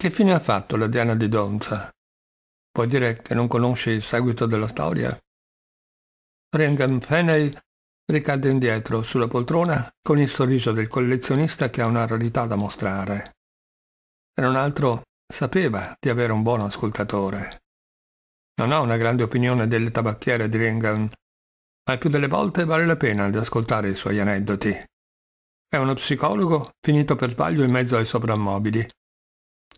Che fine ha fatto la Diana di Donza? Puoi dire che non conosci il seguito della storia? Rengan Feney ricadde indietro sulla poltrona con il sorriso del collezionista che ha una rarità da mostrare. Per un altro, sapeva di avere un buon ascoltatore. Non ho una grande opinione delle tabacchiere di Rengan, ma il più delle volte vale la pena di ascoltare i suoi aneddoti. È uno psicologo finito per sbaglio in mezzo ai soprammobili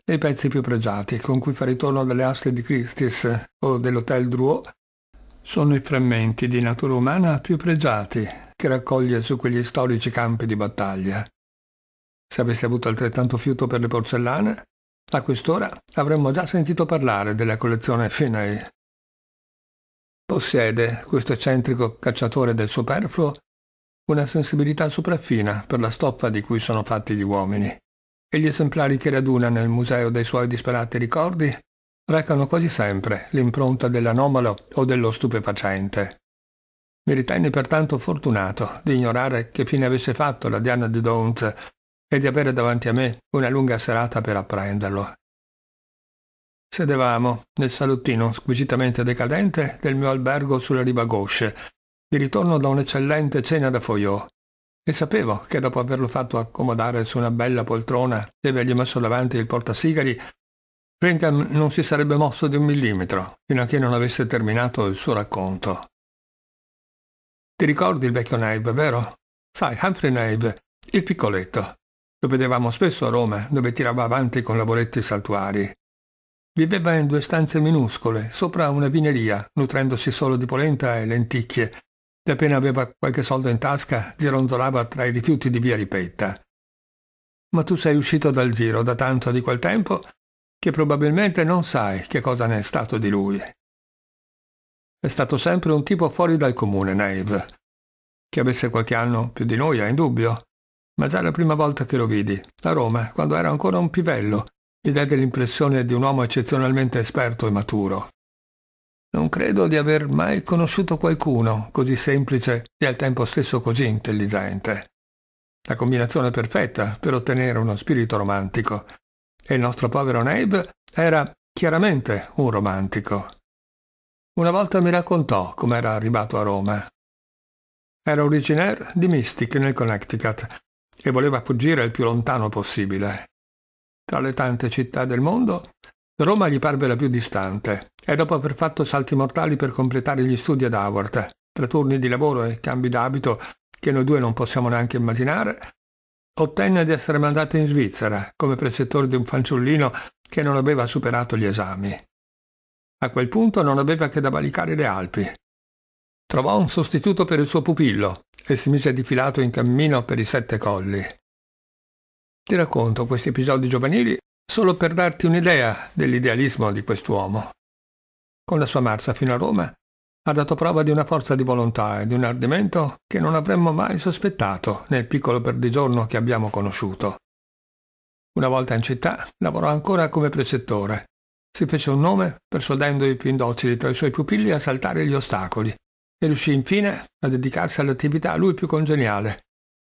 dei pezzi più pregiati, con cui fa ritorno dalle aste di Christie's o dell'Hotel Drouot, sono i frammenti di natura umana più pregiati che raccoglie su quegli storici campi di battaglia. Se avessi avuto altrettanto fiuto per le porcellane, a quest'ora avremmo già sentito parlare della collezione Finney. Possiede questo eccentrico cacciatore del superfluo una sensibilità sopraffina per la stoffa di cui sono fatti gli uomini e gli esemplari che raduna nel museo dei suoi disperati ricordi recano quasi sempre l'impronta dell'anomalo o dello stupefacente. Mi ritenni pertanto fortunato di ignorare che fine avesse fatto la Diana di Downs e di avere davanti a me una lunga serata per apprenderlo. Sedevamo nel salottino squisitamente decadente del mio albergo sulla riva gauche, di ritorno da un'eccellente cena da foyot, e sapevo che dopo averlo fatto accomodare su una bella poltrona e avergli messo davanti il portasigari, Brigham non si sarebbe mosso di un millimetro fino a che non avesse terminato il suo racconto. Ti ricordi il vecchio Naive, vero? Sai, Humphrey Naive, il piccoletto. Lo vedevamo spesso a Roma, dove tirava avanti con lavoretti saltuari. Viveva in due stanze minuscole, sopra una vineria, nutrendosi solo di polenta e lenticchie, e appena aveva qualche soldo in tasca gironzolava tra i rifiuti di via Ripetta. Ma tu sei uscito dal giro da tanto di quel tempo che probabilmente non sai che cosa ne è stato di lui. È stato sempre un tipo fuori dal comune, Nave. Che avesse qualche anno più di noi è indubbio, ma già la prima volta che lo vidi, a Roma, quando era ancora un pivello, gli diede l'impressione di un uomo eccezionalmente esperto e maturo. Non credo di aver mai conosciuto qualcuno così semplice e al tempo stesso così intelligente. La combinazione perfetta per ottenere uno spirito romantico. E il nostro povero Nave era chiaramente un romantico. Una volta mi raccontò come era arrivato a Roma. Era originario di Mystic nel Connecticut e voleva fuggire il più lontano possibile. Tra le tante città del mondo Roma gli parve la più distante e dopo aver fatto salti mortali per completare gli studi ad Howard, tra turni di lavoro e cambi d'abito che noi due non possiamo neanche immaginare, ottenne di essere mandato in Svizzera come precettore di un fanciullino che non aveva superato gli esami. A quel punto non aveva che da valicare le Alpi. Trovò un sostituto per il suo pupillo e si mise di filato in cammino per i sette colli. Ti racconto questi episodi giovanili solo per darti un'idea dell'idealismo di quest'uomo. Con la sua marcia fino a Roma ha dato prova di una forza di volontà e di un ardimento che non avremmo mai sospettato nel piccolo perdigiorno che abbiamo conosciuto. Una volta in città lavorò ancora come precettore. Si fece un nome persuadendo i più indocili tra i suoi pupilli a saltare gli ostacoli e riuscì infine a dedicarsi all'attività a lui più congeniale,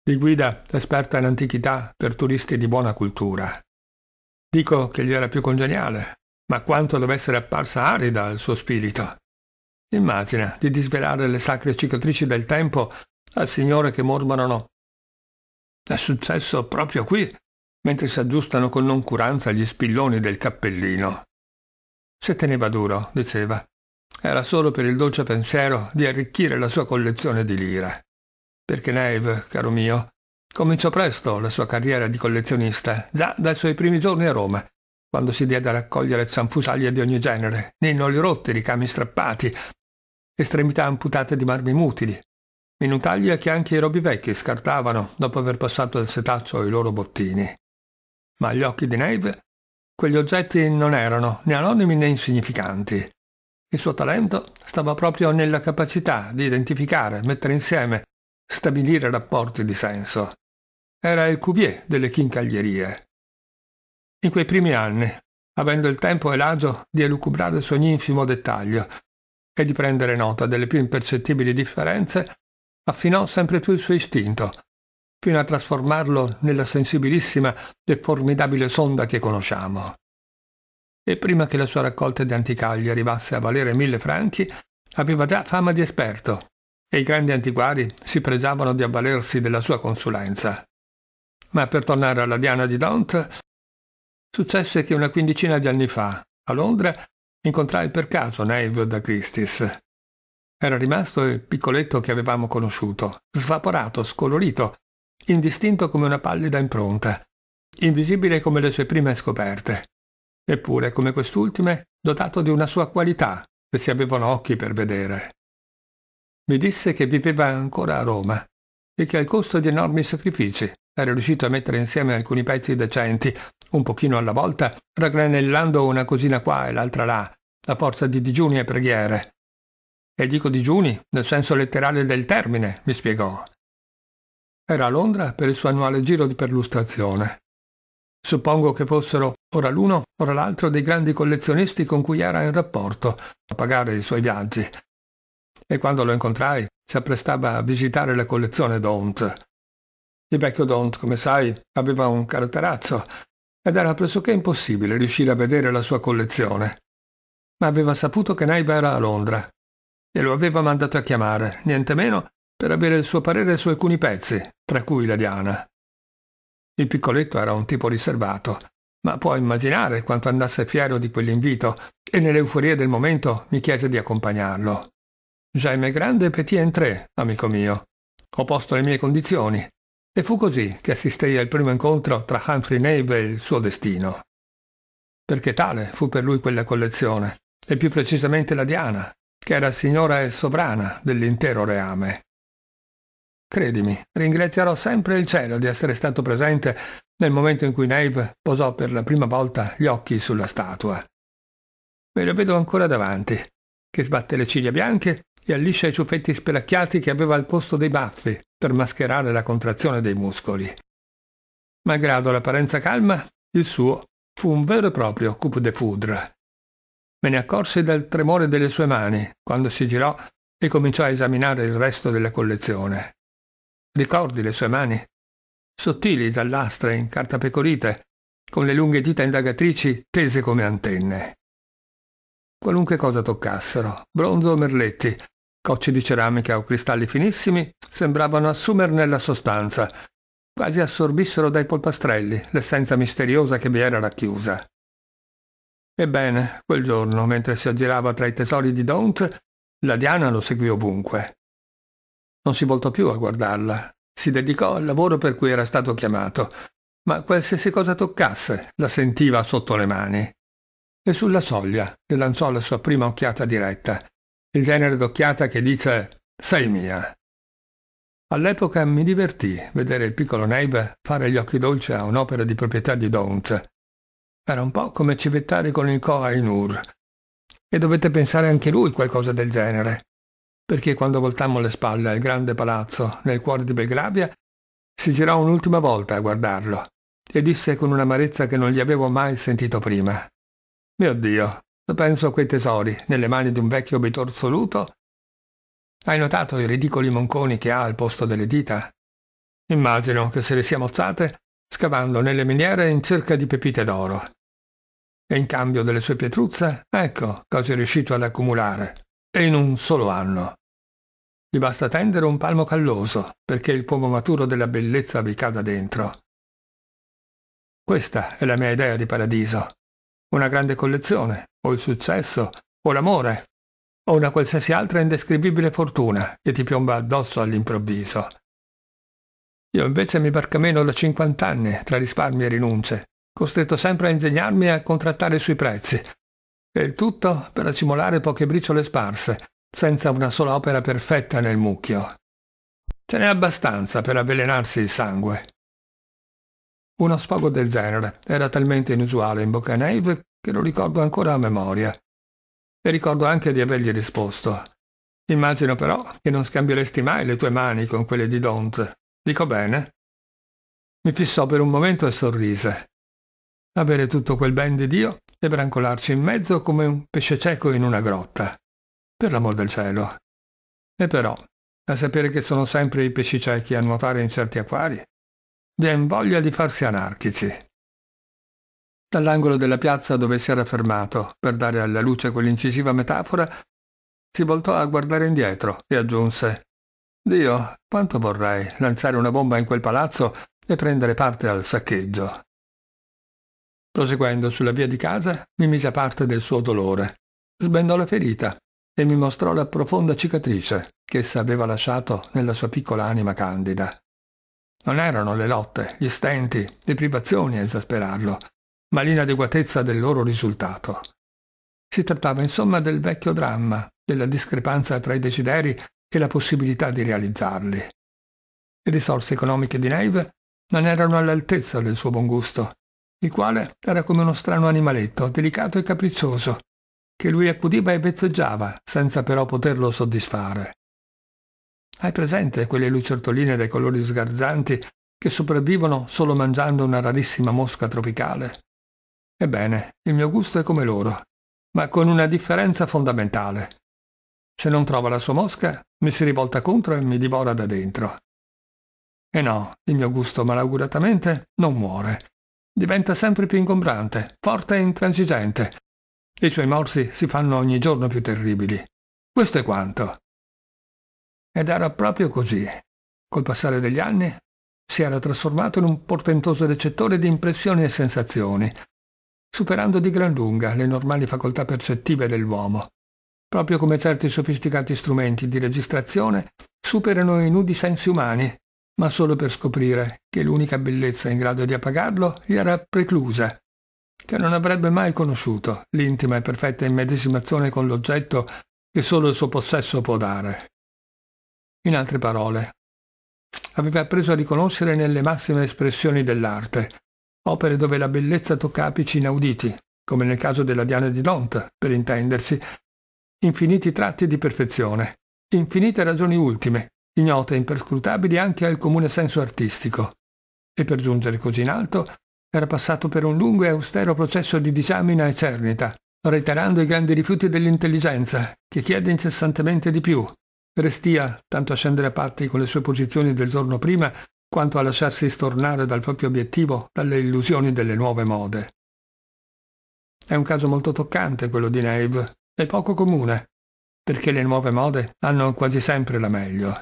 di guida esperta in antichità per turisti di buona cultura. Dico che gli era più congeniale, ma quanto deve apparsa arida al suo spirito. Immagina di disvelare le sacre cicatrici del tempo al Signore che mormorano. È successo proprio qui, mentre si aggiustano con noncuranza gli spilloni del cappellino. Se teneva duro, diceva, era solo per il dolce pensiero di arricchire la sua collezione di lire. Perché Neve, caro mio, Cominciò presto la sua carriera di collezionista, già dai suoi primi giorni a Roma, quando si diede a raccogliere zanfusaglie di ogni genere, ninnoli rotti, ricami strappati, estremità amputate di marmi mutili, minutaglie che anche i robi vecchi scartavano dopo aver passato il setaccio ai loro bottini. Ma agli occhi di Neve, quegli oggetti non erano né anonimi né insignificanti. Il suo talento stava proprio nella capacità di identificare, mettere insieme, stabilire rapporti di senso. Era il cuvier delle chincaglierie. In quei primi anni, avendo il tempo e l'agio di elucubrare su ogni infimo dettaglio e di prendere nota delle più impercettibili differenze, affinò sempre più il suo istinto, fino a trasformarlo nella sensibilissima e formidabile sonda che conosciamo. E prima che la sua raccolta di anticagli arrivasse a valere mille franchi, aveva già fama di esperto, e i grandi antiquari si pregiavano di avvalersi della sua consulenza. Ma per tornare alla Diana di Daunt, successe che una quindicina di anni fa, a Londra, incontrai per caso Nave da Christis. Era rimasto il piccoletto che avevamo conosciuto, svaporato, scolorito, indistinto come una pallida impronta, invisibile come le sue prime scoperte. Eppure, come quest'ultime, dotato di una sua qualità, se si avevano occhi per vedere. Mi disse che viveva ancora a Roma e che al costo di enormi sacrifici era riuscito a mettere insieme alcuni pezzi decenti, un pochino alla volta, raggranellando una cosina qua e l'altra là, a forza di digiuni e preghiere. E dico digiuni nel senso letterale del termine, mi spiegò. Era a Londra per il suo annuale giro di perlustrazione. Suppongo che fossero ora l'uno, ora l'altro dei grandi collezionisti con cui era in rapporto, a pagare i suoi viaggi. E quando lo incontrai, si apprestava a visitare la collezione Don't. Il vecchio Don't, come sai, aveva un caratterazzo ed era pressoché impossibile riuscire a vedere la sua collezione. Ma aveva saputo che Naiba era a Londra e lo aveva mandato a chiamare, niente meno, per avere il suo parere su alcuni pezzi, tra cui la Diana. Il piccoletto era un tipo riservato, ma può immaginare quanto andasse fiero di quell'invito e nell'euforia del momento mi chiese di accompagnarlo. Jaime Grande Petit entré, amico mio. Ho posto le mie condizioni e fu così che assistei al primo incontro tra Humphrey Nave e il suo destino. Perché tale fu per lui quella collezione, e più precisamente la Diana, che era signora e sovrana dell'intero reame. Credimi, ringrazierò sempre il cielo di essere stato presente nel momento in cui Nave posò per la prima volta gli occhi sulla statua. Me lo vedo ancora davanti, che sbatte le ciglia bianche e alliscia i ciuffetti spelacchiati che aveva al posto dei baffi per mascherare la contrazione dei muscoli. Malgrado l'apparenza calma, il suo fu un vero e proprio coup de foudre. Me ne accorsi dal tremore delle sue mani quando si girò e cominciò a esaminare il resto della collezione. Ricordi le sue mani? Sottili, giallastre, in carta pecorite, con le lunghe dita indagatrici tese come antenne. Qualunque cosa toccassero, bronzo o merletti, Cocci di ceramica o cristalli finissimi sembravano assumerne la sostanza, quasi assorbissero dai polpastrelli l'essenza misteriosa che vi era racchiusa. Ebbene, quel giorno, mentre si aggirava tra i tesori di Daunt, la Diana lo seguì ovunque. Non si voltò più a guardarla, si dedicò al lavoro per cui era stato chiamato, ma qualsiasi cosa toccasse la sentiva sotto le mani. E sulla soglia le lanciò la sua prima occhiata diretta, il genere d'occhiata che dice sei mia. All'epoca mi divertì vedere il piccolo Neive fare gli occhi dolci a un'opera di proprietà di Don't. Era un po' come civettare con il Koh Ainur. E dovette pensare anche lui qualcosa del genere, perché quando voltammo le spalle al grande palazzo nel cuore di Belgravia, si girò un'ultima volta a guardarlo e disse con un'amarezza che non gli avevo mai sentito prima. Mio Dio, Penso a quei tesori, nelle mani di un vecchio bitorzoluto. Hai notato i ridicoli monconi che ha al posto delle dita? Immagino che se le sia mozzate scavando nelle miniere in cerca di pepite d'oro. E in cambio delle sue pietruzze, ecco cosa è riuscito ad accumulare, e in un solo anno. Gli basta tendere un palmo calloso perché il pomo maturo della bellezza vi cada dentro. Questa è la mia idea di paradiso una grande collezione, o il successo, o l'amore, o una qualsiasi altra indescrivibile fortuna che ti piomba addosso all'improvviso. Io invece mi barcameno da 50 anni tra risparmi e rinunce, costretto sempre a ingegnarmi e a contrattare sui prezzi. E il tutto per accimolare poche briciole sparse, senza una sola opera perfetta nel mucchio. Ce n'è abbastanza per avvelenarsi il sangue. Uno sfogo del genere era talmente inusuale in bocca a Neve che lo ricordo ancora a memoria. E ricordo anche di avergli risposto. Immagino però che non scambieresti mai le tue mani con quelle di Don't. Dico bene? Mi fissò per un momento e sorrise. Avere tutto quel ben di Dio e brancolarci in mezzo come un pesce cieco in una grotta. Per l'amor del cielo. E però, a sapere che sono sempre i pesci ciechi a nuotare in certi acquari, Vien voglia di farsi anarchici. Dall'angolo della piazza dove si era fermato, per dare alla luce quell'incisiva metafora, si voltò a guardare indietro e aggiunse Dio, quanto vorrei lanciare una bomba in quel palazzo e prendere parte al saccheggio. Proseguendo sulla via di casa, mi mise a parte del suo dolore. Sbendò la ferita e mi mostrò la profonda cicatrice che essa aveva lasciato nella sua piccola anima candida. Non erano le lotte, gli stenti, le privazioni a esasperarlo, ma l'inadeguatezza del loro risultato. Si trattava insomma del vecchio dramma, della discrepanza tra i desideri e la possibilità di realizzarli. Le risorse economiche di Neve non erano all'altezza del suo buon gusto, il quale era come uno strano animaletto, delicato e capriccioso, che lui accudiva e vezzeggiava, senza però poterlo soddisfare. Hai presente quelle lucertoline dai colori sgargianti che sopravvivono solo mangiando una rarissima mosca tropicale? Ebbene, il mio gusto è come loro, ma con una differenza fondamentale. Se non trova la sua mosca, mi si rivolta contro e mi divora da dentro. E no, il mio gusto malauguratamente non muore. Diventa sempre più ingombrante, forte e intransigente. I suoi morsi si fanno ogni giorno più terribili. Questo è quanto. Ed era proprio così. Col passare degli anni si era trasformato in un portentoso recettore di impressioni e sensazioni, superando di gran lunga le normali facoltà percettive dell'uomo, proprio come certi sofisticati strumenti di registrazione superano i nudi sensi umani, ma solo per scoprire che l'unica bellezza in grado di appagarlo gli era preclusa, che non avrebbe mai conosciuto l'intima e perfetta immedesimazione con l'oggetto che solo il suo possesso può dare. In altre parole, aveva appreso a riconoscere nelle massime espressioni dell'arte, opere dove la bellezza tocca apici inauditi, come nel caso della Diana di Dante, per intendersi, infiniti tratti di perfezione, infinite ragioni ultime, ignote e imperscrutabili anche al comune senso artistico. E per giungere così in alto, era passato per un lungo e austero processo di disamina e cernita, reiterando i grandi rifiuti dell'intelligenza, che chiede incessantemente di più, restia tanto a scendere a patti con le sue posizioni del giorno prima quanto a lasciarsi stornare dal proprio obiettivo dalle illusioni delle nuove mode. È un caso molto toccante quello di Nave, e poco comune, perché le nuove mode hanno quasi sempre la meglio.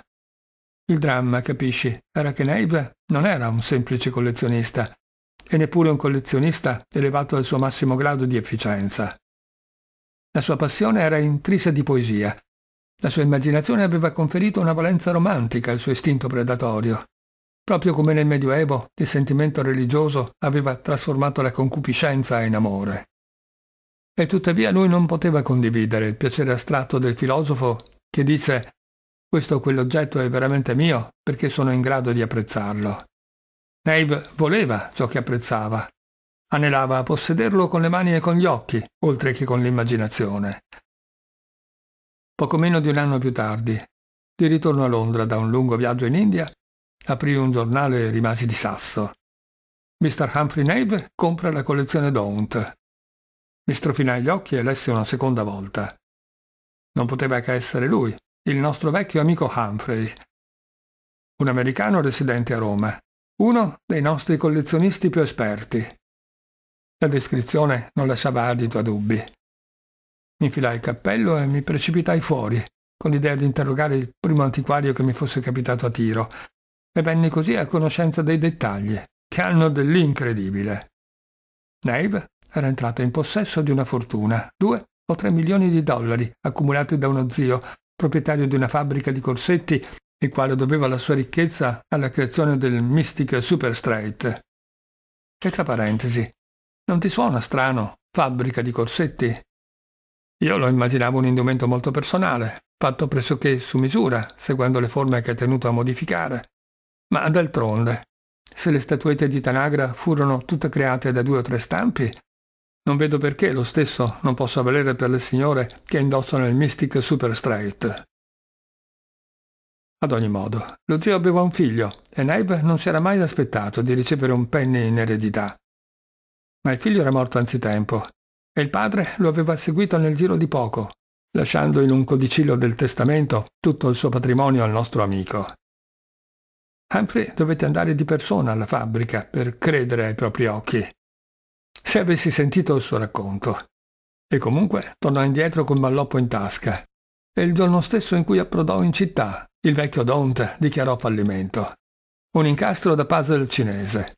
Il dramma, capisci, era che Nave non era un semplice collezionista, e neppure un collezionista elevato al suo massimo grado di efficienza. La sua passione era intrisa di poesia, la sua immaginazione aveva conferito una valenza romantica al suo istinto predatorio, proprio come nel Medioevo il sentimento religioso aveva trasformato la concupiscenza in amore. E tuttavia lui non poteva condividere il piacere astratto del filosofo che dice questo o quell'oggetto è veramente mio perché sono in grado di apprezzarlo. Nave voleva ciò che apprezzava, anelava a possederlo con le mani e con gli occhi, oltre che con l'immaginazione. Poco meno di un anno più tardi, di ritorno a Londra da un lungo viaggio in India, aprì un giornale e rimasi di sasso. Mr. Humphrey Nave compra la collezione Don't. Mi strofinai gli occhi e lessi una seconda volta. Non poteva che essere lui, il nostro vecchio amico Humphrey, un americano residente a Roma, uno dei nostri collezionisti più esperti. La descrizione non lasciava adito a dubbi. Mi infilai il cappello e mi precipitai fuori, con l'idea di interrogare il primo antiquario che mi fosse capitato a tiro, e venni così a conoscenza dei dettagli, che hanno dell'incredibile. Nave era entrata in possesso di una fortuna, due o tre milioni di dollari accumulati da uno zio, proprietario di una fabbrica di corsetti, il quale doveva la sua ricchezza alla creazione del Mystic Super Straight. E tra parentesi, non ti suona strano, fabbrica di corsetti? Io lo immaginavo un indumento molto personale, fatto pressoché su misura, seguendo le forme che è tenuto a modificare. Ma d'altronde, se le statuette di Tanagra furono tutte create da due o tre stampi, non vedo perché lo stesso non possa valere per le signore che indossano il Mystic Super Straight. Ad ogni modo, lo zio aveva un figlio e Neve non si era mai aspettato di ricevere un penny in eredità. Ma il figlio era morto anzitempo e il padre lo aveva seguito nel giro di poco, lasciando in un codicillo del testamento tutto il suo patrimonio al nostro amico. Humphrey dovette andare di persona alla fabbrica per credere ai propri occhi. Se avessi sentito il suo racconto. E comunque tornò indietro col malloppo in tasca. E il giorno stesso in cui approdò in città, il vecchio Don't dichiarò fallimento. Un incastro da puzzle cinese.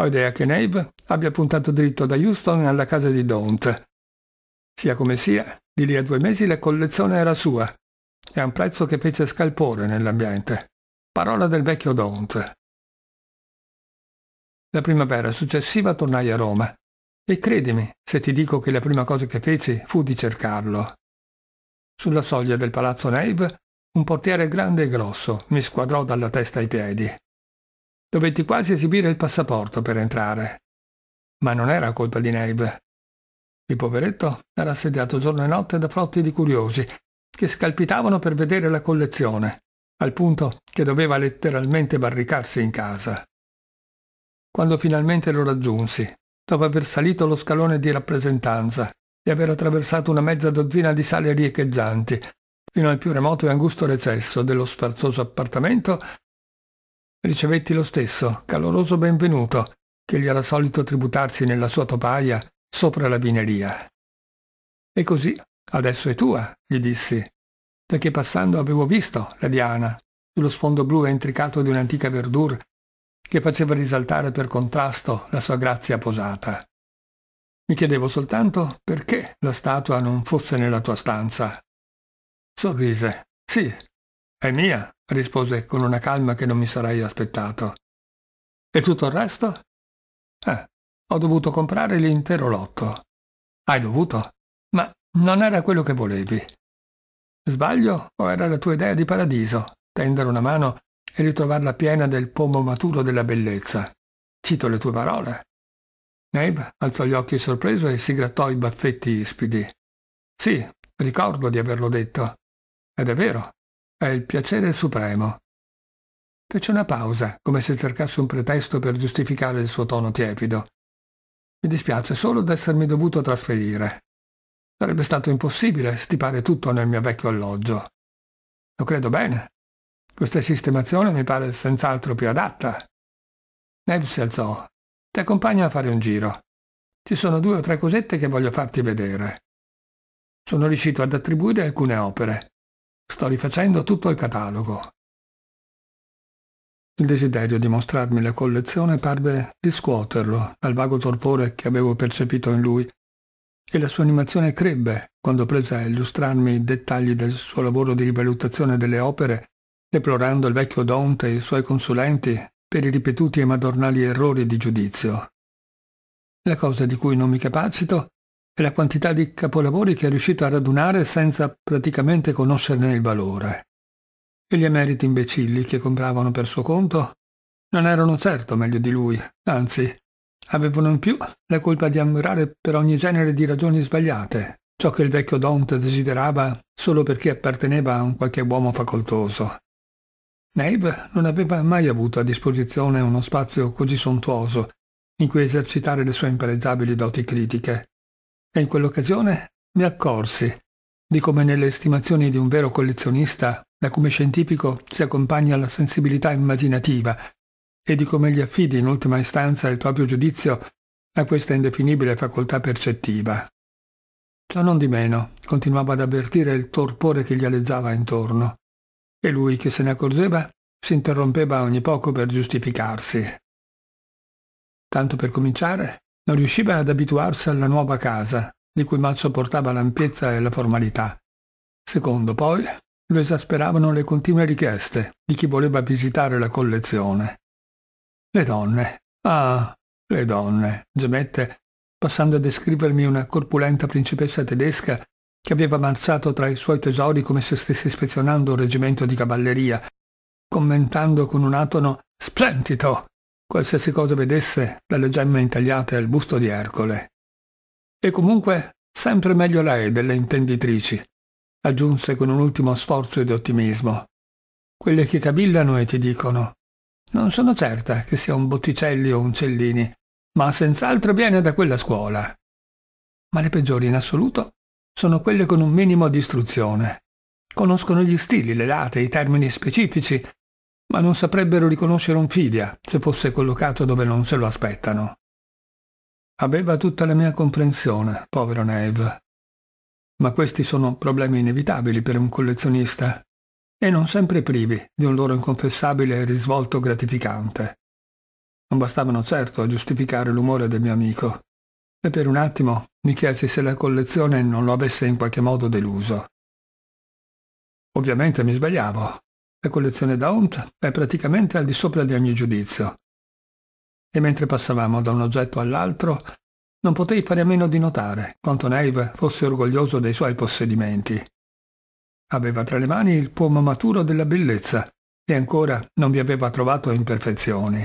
Ho idea che Nave abbia puntato dritto da Houston alla casa di Don't. Sia come sia, di lì a due mesi la collezione era sua e a un prezzo che fece scalpore nell'ambiente. Parola del vecchio Don't. La primavera successiva tornai a Roma e credimi se ti dico che la prima cosa che feci fu di cercarlo. Sulla soglia del palazzo Nave un portiere grande e grosso mi squadrò dalla testa ai piedi. Dovetti quasi esibire il passaporto per entrare. Ma non era colpa di Nave. Il poveretto era assediato giorno e notte da flotti di curiosi che scalpitavano per vedere la collezione, al punto che doveva letteralmente barricarsi in casa. Quando finalmente lo raggiunsi, dopo aver salito lo scalone di rappresentanza e aver attraversato una mezza dozzina di sale riecheggianti, fino al più remoto e angusto recesso dello sfarzoso appartamento, ricevetti lo stesso caloroso benvenuto che gli era solito tributarsi nella sua topaia sopra la vineria. E così, adesso è tua, gli dissi, perché passando avevo visto la diana sullo sfondo blu e intricato di un'antica verdure che faceva risaltare per contrasto la sua grazia posata. Mi chiedevo soltanto perché la statua non fosse nella tua stanza. Sorrise. Sì, è mia, rispose con una calma che non mi sarei aspettato. E tutto il resto? Eh, ho dovuto comprare l'intero lotto. Hai dovuto? Ma non era quello che volevi. Sbaglio o era la tua idea di paradiso, tendere una mano e ritrovarla piena del pomo maturo della bellezza? Cito le tue parole. Nave alzò gli occhi sorpreso e si grattò i baffetti ispidi. Sì, ricordo di averlo detto. Ed è vero, è il piacere supremo. Fece una pausa, come se cercasse un pretesto per giustificare il suo tono tiepido. Mi dispiace solo d'essermi dovuto trasferire. Sarebbe stato impossibile stipare tutto nel mio vecchio alloggio. Lo credo bene. Questa sistemazione mi pare senz'altro più adatta. Neb si alzò. Ti accompagno a fare un giro. Ci sono due o tre cosette che voglio farti vedere. Sono riuscito ad attribuire alcune opere, Sto rifacendo tutto il catalogo. Il desiderio di mostrarmi la collezione parve riscuoterlo dal vago torpore che avevo percepito in lui e la sua animazione crebbe quando prese a illustrarmi i dettagli del suo lavoro di rivalutazione delle opere, deplorando il vecchio Dante e i suoi consulenti per i ripetuti e madornali errori di giudizio. La cosa di cui non mi capacito e la quantità di capolavori che è riuscito a radunare senza praticamente conoscerne il valore. E gli emeriti imbecilli che compravano per suo conto non erano certo meglio di lui, anzi, avevano in più la colpa di ammirare per ogni genere di ragioni sbagliate ciò che il vecchio Don't desiderava solo perché apparteneva a un qualche uomo facoltoso. Nave non aveva mai avuto a disposizione uno spazio così sontuoso in cui esercitare le sue impareggiabili doti critiche, e in quell'occasione mi accorsi di come nelle estimazioni di un vero collezionista l'acume scientifico si accompagna la sensibilità immaginativa e di come gli affidi in ultima istanza il proprio giudizio a questa indefinibile facoltà percettiva. Ciò non di meno, continuava ad avvertire il torpore che gli aleggiava intorno, e lui che se ne accorgeva si interrompeva ogni poco per giustificarsi. Tanto per cominciare, non riusciva ad abituarsi alla nuova casa, di cui mal sopportava l'ampiezza e la formalità. Secondo, poi, lo esasperavano le continue richieste di chi voleva visitare la collezione. Le donne. Ah, le donne, gemette, passando a descrivermi una corpulenta principessa tedesca che aveva avanzato tra i suoi tesori come se stesse ispezionando un reggimento di cavalleria, commentando con un atono splendido qualsiasi cosa vedesse dalle gemme intagliate al busto di Ercole. E comunque sempre meglio lei delle intenditrici, aggiunse con un ultimo sforzo di ottimismo. Quelle che cabillano e ti dicono. Non sono certa che sia un Botticelli o un Cellini, ma senz'altro viene da quella scuola. Ma le peggiori in assoluto sono quelle con un minimo di istruzione. Conoscono gli stili, le date, i termini specifici, ma non saprebbero riconoscere un figlia se fosse collocato dove non se lo aspettano. Aveva tutta la mia comprensione, povero Neve. Ma questi sono problemi inevitabili per un collezionista e non sempre privi di un loro inconfessabile risvolto gratificante. Non bastavano certo a giustificare l'umore del mio amico, e per un attimo mi chiesi se la collezione non lo avesse in qualche modo deluso. Ovviamente mi sbagliavo, la collezione Daunt è praticamente al di sopra di ogni giudizio. E mentre passavamo da un oggetto all'altro, non potei fare a meno di notare quanto Naive fosse orgoglioso dei suoi possedimenti. Aveva tra le mani il pomo maturo della bellezza e ancora non vi aveva trovato imperfezioni.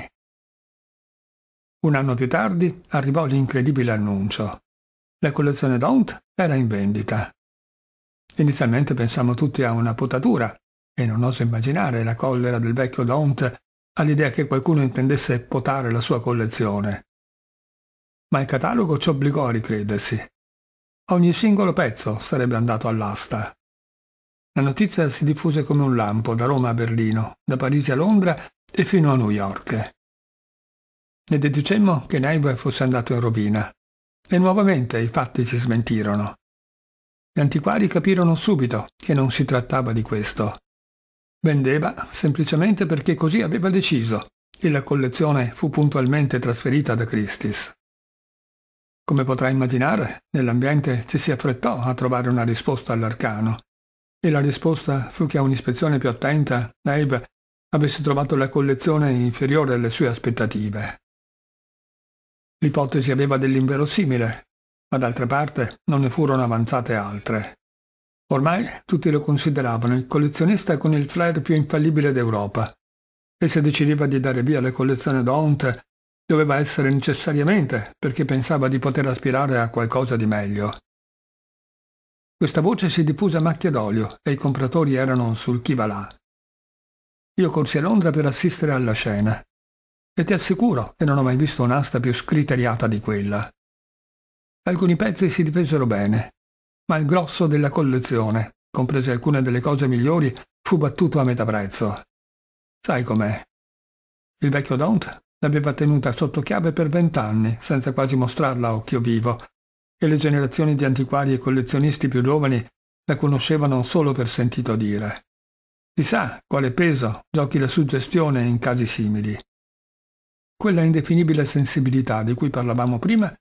Un anno più tardi arrivò l'incredibile annuncio. La collezione Daunt era in vendita. Inizialmente pensammo tutti a una potatura, e non oso immaginare la collera del vecchio Daunt all'idea che qualcuno intendesse potare la sua collezione. Ma il catalogo ci obbligò a ricredersi. Ogni singolo pezzo sarebbe andato all'asta. La notizia si diffuse come un lampo da Roma a Berlino, da Parigi a Londra e fino a New York. Ne deducemmo che Neighbor fosse andato in rovina e nuovamente i fatti si smentirono. Gli antiquari capirono subito che non si trattava di questo Vendeva semplicemente perché così aveva deciso e la collezione fu puntualmente trasferita da Christie's. Come potrai immaginare, nell'ambiente ci si affrettò a trovare una risposta all'arcano e la risposta fu che a un'ispezione più attenta Dave avesse trovato la collezione inferiore alle sue aspettative. L'ipotesi aveva dell'inverosimile, ma d'altra parte non ne furono avanzate altre. Ormai tutti lo consideravano il collezionista con il flair più infallibile d'Europa. E se decideva di dare via la collezione Daunt, doveva essere necessariamente perché pensava di poter aspirare a qualcosa di meglio. Questa voce si diffuse a macchia d'olio e i compratori erano sul chi va là. Io corsi a Londra per assistere alla scena. E ti assicuro che non ho mai visto un'asta più scriteriata di quella. Alcuni pezzi si difesero bene, ma il grosso della collezione, comprese alcune delle cose migliori, fu battuto a metà prezzo. Sai com'è? Il vecchio Don't l'aveva tenuta sotto chiave per vent'anni, senza quasi mostrarla a occhio vivo, e le generazioni di antiquari e collezionisti più giovani la conoscevano solo per sentito dire. Chissà quale peso giochi la suggestione in casi simili. Quella indefinibile sensibilità di cui parlavamo prima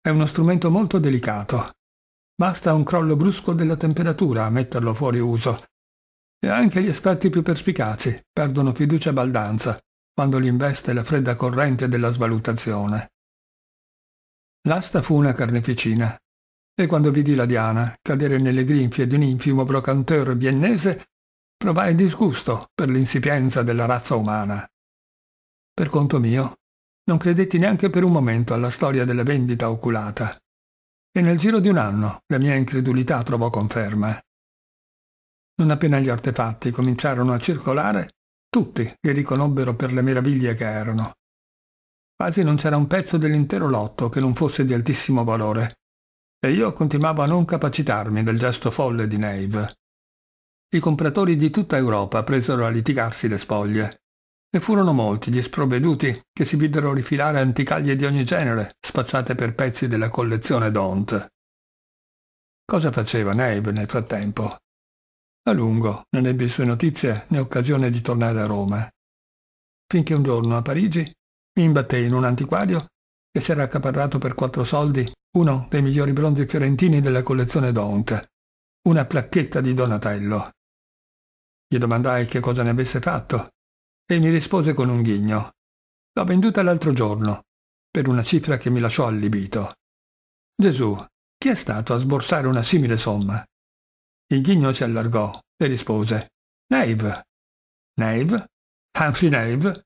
è uno strumento molto delicato, Basta un crollo brusco della temperatura a metterlo fuori uso. E anche gli esperti più perspicaci perdono fiducia e baldanza quando li investe la fredda corrente della svalutazione. L'asta fu una carneficina. E quando vidi la Diana cadere nelle grinfie di un infimo brocanteur viennese, provai disgusto per l'insipienza della razza umana. Per conto mio, non credetti neanche per un momento alla storia della vendita oculata e nel giro di un anno la mia incredulità trovò conferma. Non appena gli artefatti cominciarono a circolare, tutti li riconobbero per le meraviglie che erano. Quasi non c'era un pezzo dell'intero lotto che non fosse di altissimo valore, e io continuavo a non capacitarmi del gesto folle di Nave. I compratori di tutta Europa presero a litigarsi le spoglie. E furono molti gli sprovveduti che si videro rifilare anticaglie di ogni genere, spazzate per pezzi della collezione Don't. Cosa faceva Neve nel frattempo? A lungo non ebbe sue notizie né occasione di tornare a Roma. Finché un giorno a Parigi mi imbatté in un antiquario che si era accaparrato per quattro soldi uno dei migliori bronzi fiorentini della collezione Don't, una placchetta di Donatello. Gli domandai che cosa ne avesse fatto e mi rispose con un ghigno. L'ho venduta l'altro giorno, per una cifra che mi lasciò allibito. Gesù, chi è stato a sborsare una simile somma? Il ghigno si allargò e rispose, Nave. Nave? Humphrey Nave?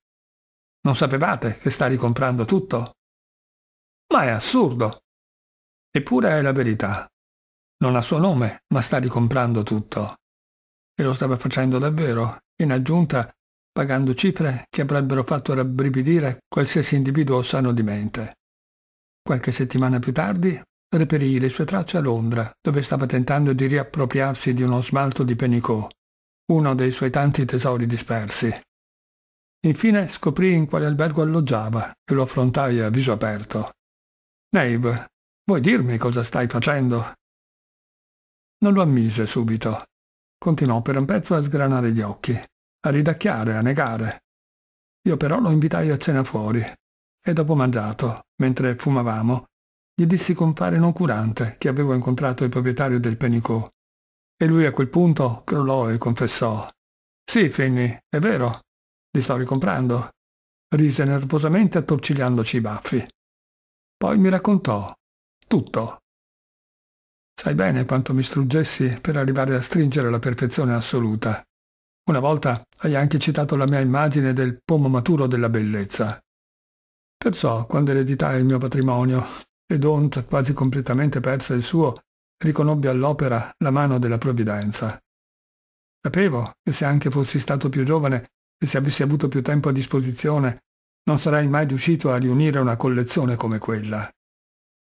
Non sapevate che sta ricomprando tutto? Ma è assurdo! Eppure è la verità. Non ha suo nome, ma sta ricomprando tutto. E lo stava facendo davvero, in aggiunta pagando cifre che avrebbero fatto rabbrividire qualsiasi individuo sano di mente. Qualche settimana più tardi reperì le sue tracce a Londra, dove stava tentando di riappropriarsi di uno smalto di Penicot, uno dei suoi tanti tesori dispersi. Infine scoprì in quale albergo alloggiava e lo affrontai a viso aperto. Nave, vuoi dirmi cosa stai facendo? Non lo ammise subito. Continuò per un pezzo a sgranare gli occhi a ridacchiare, a negare. Io però lo invitai a cena fuori e dopo mangiato, mentre fumavamo, gli dissi con fare noncurante che avevo incontrato il proprietario del Penicò. E lui a quel punto crollò e confessò. Sì, Finny, è vero, li sto ricomprando. Rise nervosamente attorcigliandoci i baffi. Poi mi raccontò tutto. Sai bene quanto mi struggessi per arrivare a stringere la perfezione assoluta. Una volta hai anche citato la mia immagine del pomo maturo della bellezza. Perciò, quando ereditai il mio patrimonio ed Ont quasi completamente persa il suo, riconobbi all'opera la mano della provvidenza. Sapevo che se anche fossi stato più giovane e se avessi avuto più tempo a disposizione, non sarei mai riuscito a riunire una collezione come quella.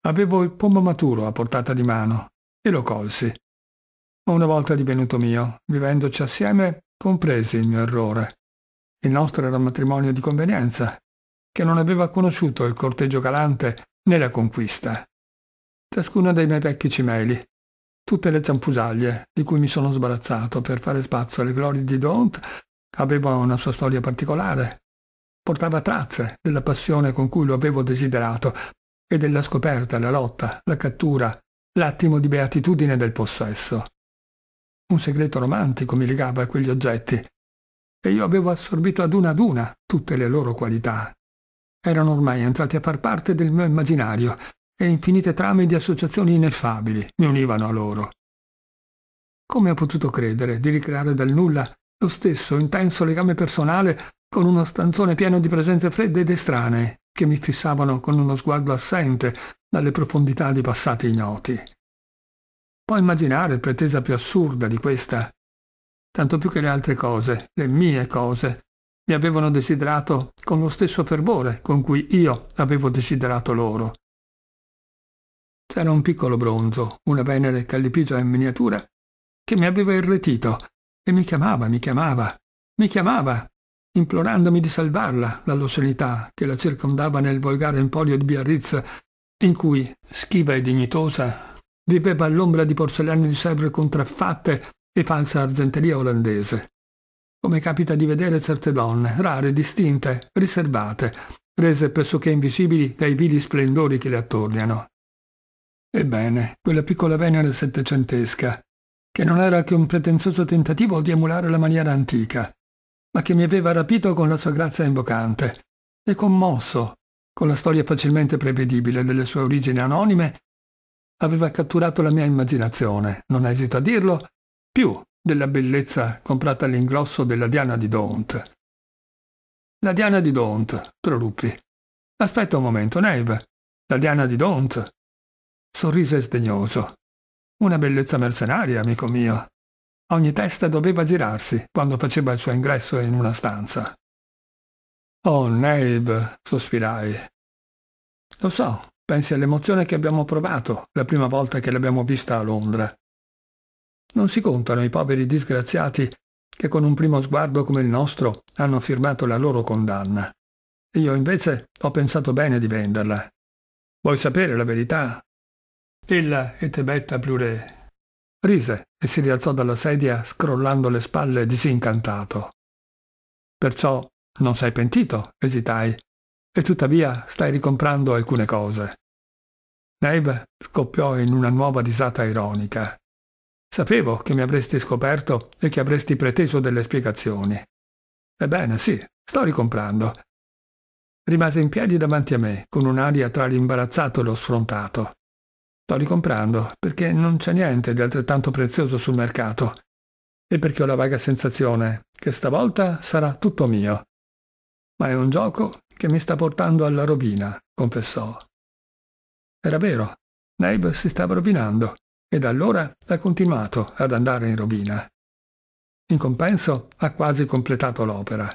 Avevo il pomo maturo a portata di mano e lo colsi. Ma una volta divenuto mio, vivendoci assieme, comprese il mio errore. Il nostro era un matrimonio di convenienza, che non aveva conosciuto il corteggio galante né la conquista. Ciascuno dei miei vecchi cimeli, tutte le zampusaglie di cui mi sono sbarazzato per fare spazio alle glorie di Don't, aveva una sua storia particolare. Portava tracce della passione con cui lo avevo desiderato e della scoperta, la lotta, la cattura, l'attimo di beatitudine del possesso. Un segreto romantico mi legava a quegli oggetti e io avevo assorbito ad una ad una tutte le loro qualità. Erano ormai entrati a far parte del mio immaginario e infinite trame di associazioni ineffabili mi univano a loro. Come ho potuto credere di ricreare dal nulla lo stesso intenso legame personale con uno stanzone pieno di presenze fredde ed estranee che mi fissavano con uno sguardo assente dalle profondità di passati ignoti? Può immaginare pretesa più assurda di questa? Tanto più che le altre cose, le mie cose, mi avevano desiderato con lo stesso fervore con cui io avevo desiderato loro. C'era un piccolo bronzo, una Venere callipigia in miniatura, che mi aveva irretito e mi chiamava, mi chiamava, mi chiamava, implorandomi di salvarla dall'oscenità che la circondava nel volgare empolio di Biarritz, in cui, schiva e dignitosa, viveva all'ombra di porcellane di Sèvres contraffatte e falsa argenteria olandese. Come capita di vedere certe donne, rare, distinte, riservate, rese pressoché invisibili dai vili splendori che le attorniano. Ebbene, quella piccola Venere settecentesca, che non era che un pretenzioso tentativo di emulare la maniera antica, ma che mi aveva rapito con la sua grazia invocante e commosso con la storia facilmente prevedibile delle sue origini anonime aveva catturato la mia immaginazione, non esito a dirlo, più della bellezza comprata all'ingrosso della Diana di Daunt. La Diana di Daunt, proruppi. Aspetta un momento, Neve. La Diana di Daunt. Sorrise sdegnoso. Una bellezza mercenaria, amico mio. Ogni testa doveva girarsi quando faceva il suo ingresso in una stanza. Oh, Neve, sospirai. Lo so, Pensi all'emozione che abbiamo provato la prima volta che l'abbiamo vista a Londra. Non si contano i poveri disgraziati che con un primo sguardo come il nostro hanno firmato la loro condanna. Io invece ho pensato bene di venderla. Vuoi sapere la verità? Ella etebetta plure. Rise e si rialzò dalla sedia scrollando le spalle disincantato. Perciò non sei pentito, esitai, e tuttavia stai ricomprando alcune cose. Naib scoppiò in una nuova risata ironica. Sapevo che mi avresti scoperto e che avresti preteso delle spiegazioni. Ebbene, sì, sto ricomprando. Rimase in piedi davanti a me, con un'aria tra l'imbarazzato e lo sfrontato. Sto ricomprando perché non c'è niente di altrettanto prezioso sul mercato e perché ho la vaga sensazione che stavolta sarà tutto mio. Ma è un gioco che mi sta portando alla rovina, confessò. Era vero, Neib si stava rovinando e da allora ha continuato ad andare in rovina. In compenso ha quasi completato l'opera.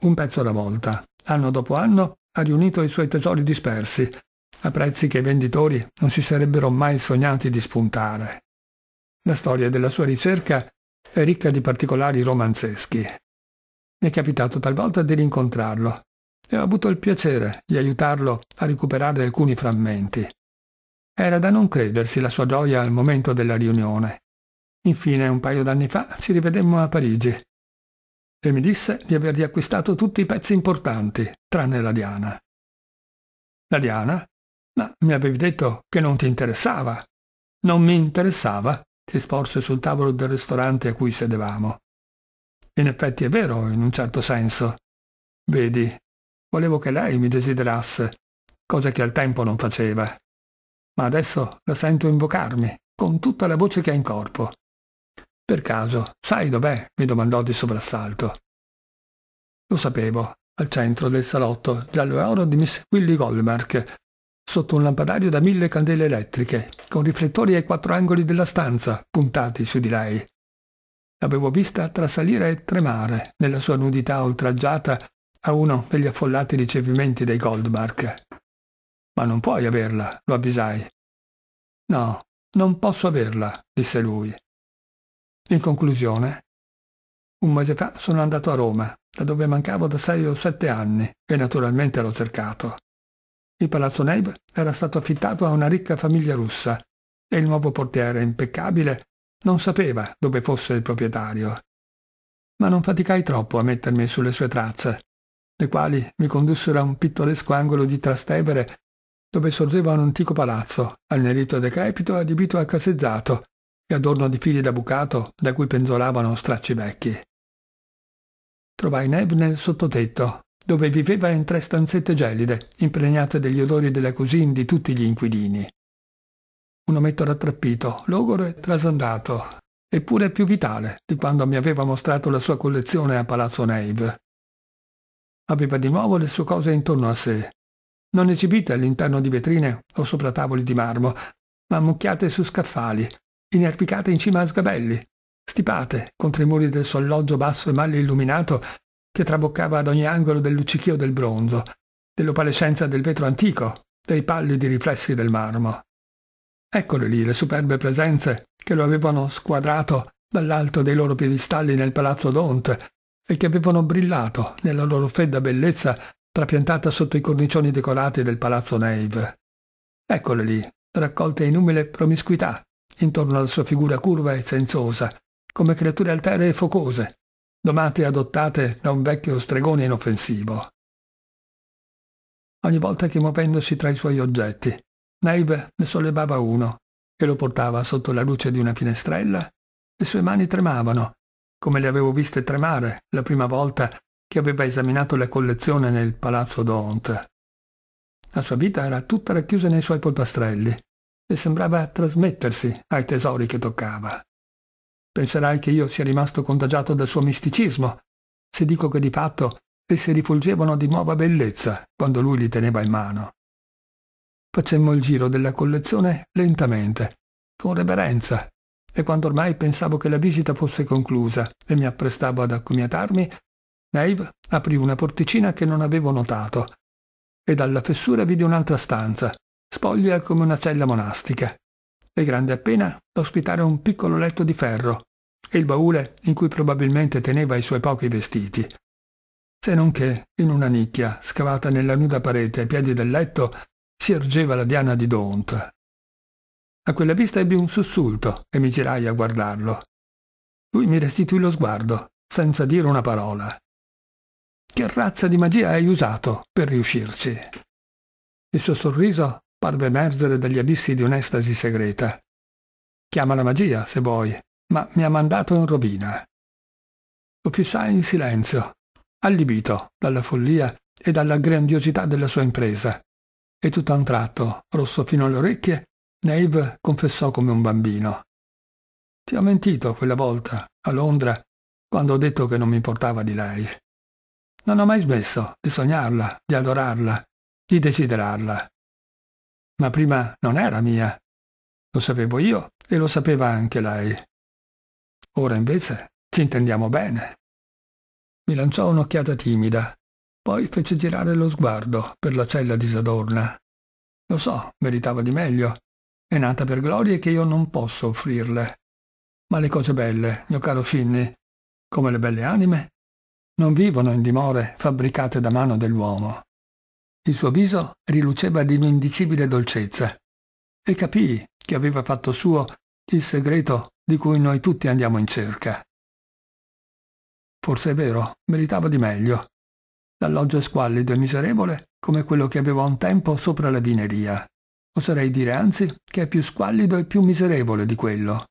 Un pezzo alla volta, anno dopo anno, ha riunito i suoi tesori dispersi, a prezzi che i venditori non si sarebbero mai sognati di spuntare. La storia della sua ricerca è ricca di particolari romanzeschi. Mi è capitato talvolta di rincontrarlo e ho avuto il piacere di aiutarlo a recuperare alcuni frammenti. Era da non credersi la sua gioia al momento della riunione. Infine, un paio d'anni fa, ci rivedemmo a Parigi e mi disse di aver riacquistato tutti i pezzi importanti, tranne la Diana. La Diana? Ma mi avevi detto che non ti interessava. Non mi interessava, si sporse sul tavolo del ristorante a cui sedevamo. In effetti è vero, in un certo senso. Vedi, Volevo che lei mi desiderasse, cosa che al tempo non faceva. Ma adesso la sento invocarmi, con tutta la voce che ha in corpo. Per caso, sai dov'è? mi domandò di soprassalto. Lo sapevo, al centro del salotto giallo e oro di Miss Willy Goldmark, sotto un lampadario da mille candele elettriche, con riflettori ai quattro angoli della stanza, puntati su di lei. L'avevo vista trasalire e tremare nella sua nudità oltraggiata a uno degli affollati ricevimenti dei Goldmark. Ma non puoi averla, lo avvisai. No, non posso averla, disse lui. In conclusione, un mese fa sono andato a Roma, da dove mancavo da sei o sette anni, e naturalmente l'ho cercato. Il palazzo Neib era stato affittato a una ricca famiglia russa e il nuovo portiere impeccabile non sapeva dove fosse il proprietario. Ma non faticai troppo a mettermi sulle sue tracce le quali mi condussero a un pittoresco angolo di Trastevere dove sorgeva un antico palazzo, annerito e decrepito, adibito a caseggiato e adorno di fili da bucato da cui penzolavano stracci vecchi. Trovai Neb nel sottotetto, dove viveva in tre stanzette gelide, impregnate degli odori della cuisine di tutti gli inquilini. Un ometto rattrappito, logoro e trasandato, eppure più vitale di quando mi aveva mostrato la sua collezione a Palazzo Neive aveva di nuovo le sue cose intorno a sé, non esibite all'interno di vetrine o sopra tavoli di marmo, ma ammucchiate su scaffali, inerpicate in cima a sgabelli, stipate contro i muri del suo alloggio basso e mal illuminato che traboccava ad ogni angolo del luccichio del bronzo, dell'opalescenza del vetro antico, dei pallidi riflessi del marmo. Eccole lì le superbe presenze che lo avevano squadrato dall'alto dei loro piedistalli nel palazzo d'Onte, e che avevano brillato nella loro fredda bellezza trapiantata sotto i cornicioni decorati del palazzo Nave. Eccole lì, raccolte in umile promiscuità, intorno alla sua figura curva e senzosa, come creature altere e focose, domate e adottate da un vecchio stregone inoffensivo. Ogni volta che muovendosi tra i suoi oggetti, Nave ne sollevava uno e lo portava sotto la luce di una finestrella, le sue mani tremavano come le avevo viste tremare la prima volta che aveva esaminato la collezione nel palazzo d'Ont. La sua vita era tutta racchiusa nei suoi polpastrelli e sembrava trasmettersi ai tesori che toccava. Penserai che io sia rimasto contagiato dal suo misticismo, se dico che di fatto essi rifulgevano di nuova bellezza quando lui li teneva in mano. Facemmo il giro della collezione lentamente, con reverenza, e quando ormai pensavo che la visita fosse conclusa e mi apprestavo ad accomiatarmi, Nave aprì una porticina che non avevo notato e dalla fessura vidi un'altra stanza, spoglia come una cella monastica, e grande appena da ospitare un piccolo letto di ferro e il baule in cui probabilmente teneva i suoi pochi vestiti. Se non che, in una nicchia, scavata nella nuda parete ai piedi del letto, si ergeva la diana di Daunt, a quella vista ebbi un sussulto e mi girai a guardarlo. Lui mi restituì lo sguardo, senza dire una parola. Che razza di magia hai usato per riuscirci? Il suo sorriso parve emergere dagli abissi di un'estasi segreta. Chiama la magia, se vuoi, ma mi ha mandato in rovina. Lo fissai in silenzio, allibito dalla follia e dalla grandiosità della sua impresa, e tutto a un tratto, rosso fino alle orecchie, Nave confessò come un bambino. Ti ho mentito quella volta, a Londra, quando ho detto che non mi importava di lei. Non ho mai smesso di sognarla, di adorarla, di desiderarla. Ma prima non era mia. Lo sapevo io e lo sapeva anche lei. Ora invece ci intendiamo bene. Mi lanciò un'occhiata timida, poi fece girare lo sguardo per la cella disadorna. Lo so, meritava di meglio, è nata per glorie che io non posso offrirle. Ma le cose belle, mio caro Finni, come le belle anime, non vivono in dimore fabbricate da mano dell'uomo. Il suo viso riluceva di un'indicibile dolcezza e capii che aveva fatto suo il segreto di cui noi tutti andiamo in cerca. Forse è vero, meritava di meglio. L'alloggio squallido e miserevole come quello che avevo un tempo sopra la vineria oserei dire anzi che è più squallido e più miserevole di quello.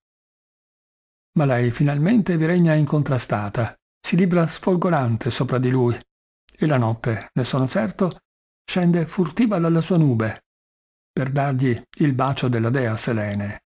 Ma lei finalmente vi regna incontrastata, si libra sfolgorante sopra di lui, e la notte, ne sono certo, scende furtiva dalla sua nube, per dargli il bacio della dea Selene.